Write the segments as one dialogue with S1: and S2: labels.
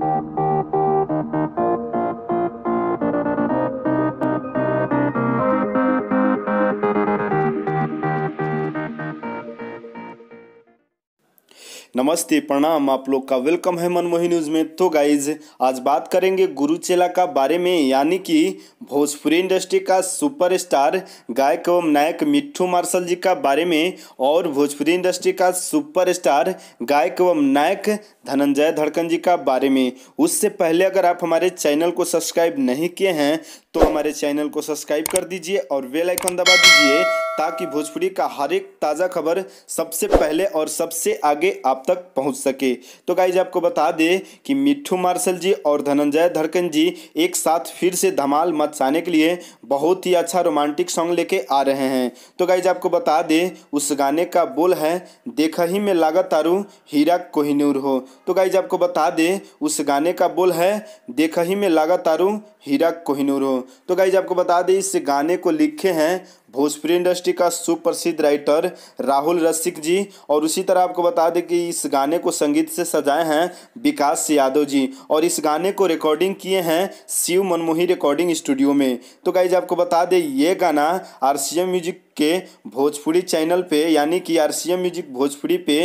S1: Thank you. नमस्ते प्रणाम आप लोग का वेलकम है मनमोही न्यूज़ में तो गाइज आज बात करेंगे गुरु चेला का बारे में यानी कि भोजपुरी इंडस्ट्री का सुपरस्टार गायक एवं नायक मिट्ठू मार्शल जी का बारे में और भोजपुरी इंडस्ट्री का सुपरस्टार गायक एवं नायक धनंजय धड़कन जी का बारे में उससे पहले अगर आप हमारे चैनल को सब्सक्राइब नहीं किए हैं तो हमारे चैनल को सब्सक्राइब कर दीजिए और बेल दबा दीजिए ताकि भोजपुरी का हर एक ताज़ा खबर सबसे पहले और सबसे आगे आप तक पहुंच सके तो गाइज आपको बता दें कि मिट्ठू मार्शल जी और धनंजय धड़कन जी एक साथ फिर से धमाल मचाने के लिए बहुत ही अच्छा रोमांटिक सॉन्ग लेके आ रहे हैं तो गाइज आपको बता दें उस गाने का बोल है देखा ही में लागतारू तारू हीरा कोहिनूर हो तो गाइज आपको बता दें उस गाने का बोल है देख ही में लागा तारू हीरा कोहिनूर हो तो गाइज आपको बता दें इस गाने को लिखे हैं भोजपुरी इंडस्ट्री का सुप्रसिद्ध राइटर राहुल रसिक जी और उसी तरह आपको बता दें कि इस गाने को संगीत से सजाए हैं विकास यादव जी और इस गाने को रिकॉर्डिंग किए हैं शिव मनमोही रिकॉर्डिंग स्टूडियो में तो गाइज आपको बता दें ये गाना आर म्यूजिक के भोजपुरी चैनल पे यानी कि R C M music Bhojpuri पे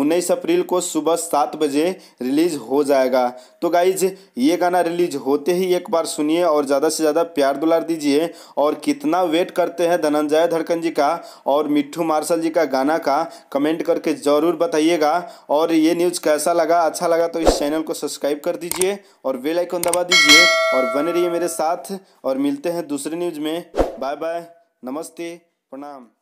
S1: उन्नीस अप्रैल को सुबह सात बजे रिलीज़ हो जाएगा तो गाइज ये गाना रिलीज होते ही एक बार सुनिए और ज़्यादा से ज़्यादा प्यार दुलार दीजिए और कितना वेट करते हैं धनंजय धड़कन जी का और मिट्ठू मार्शल जी का गाना का कमेंट करके ज़रूर बताइएगा और ये न्यूज़ कैसा लगा अच्छा लगा तो इस चैनल को सब्सक्राइब कर दीजिए और बेल आइकन दबा दीजिए और बने रहिए मेरे साथ और मिलते हैं दूसरे न्यूज़ में बाय बाय नमस्ते प्रणाम